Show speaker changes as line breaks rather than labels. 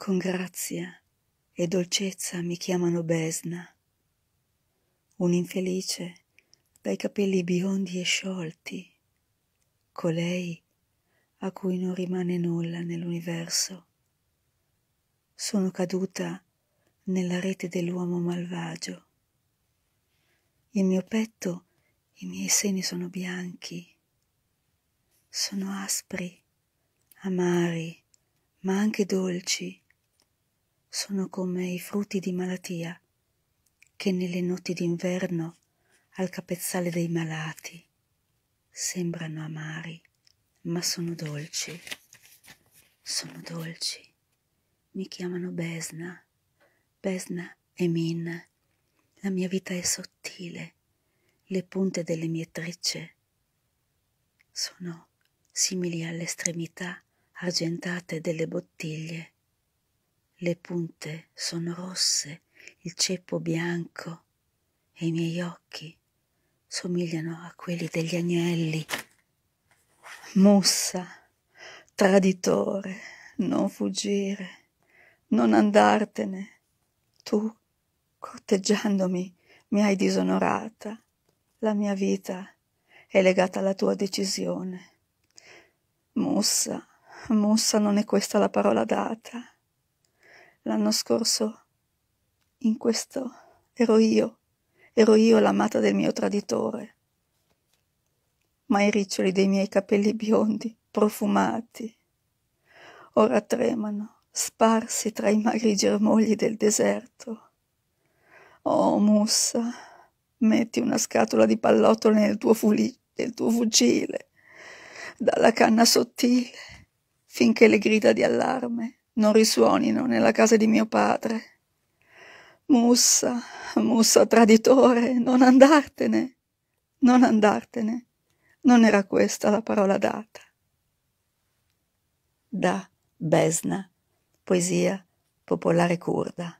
con grazia e dolcezza mi chiamano Besna. Un infelice dai capelli biondi e sciolti, colei a cui non rimane nulla nell'universo. Sono caduta nella rete dell'uomo malvagio. Il mio petto, i miei seni sono bianchi, sono aspri, amari, ma anche dolci sono come i frutti di malattia che nelle notti d'inverno al capezzale dei malati sembrano amari, ma sono dolci, sono dolci. Mi chiamano Besna, Besna e Min. La mia vita è sottile, le punte delle mie trecce sono simili alle estremità argentate delle bottiglie le punte sono rosse, il ceppo bianco e i miei occhi somigliano a quelli degli agnelli. Mussa, traditore, non fuggire, non andartene. Tu, corteggiandomi, mi hai disonorata. La mia vita è legata alla tua decisione. Mussa, mussa non è questa la parola data l'anno scorso in questo ero io, ero io l'amata del mio traditore. Ma i riccioli dei miei capelli biondi, profumati, ora tremano, sparsi tra i magri germogli del deserto. Oh, Mussa, metti una scatola di pallottole nel tuo, fuli- nel tuo fucile, dalla canna sottile, finché le grida di allarme non risuonino nella casa di mio padre. Mussa, Mussa traditore, non andartene, non andartene. Non era questa la parola data. Da Besna, poesia popolare curda.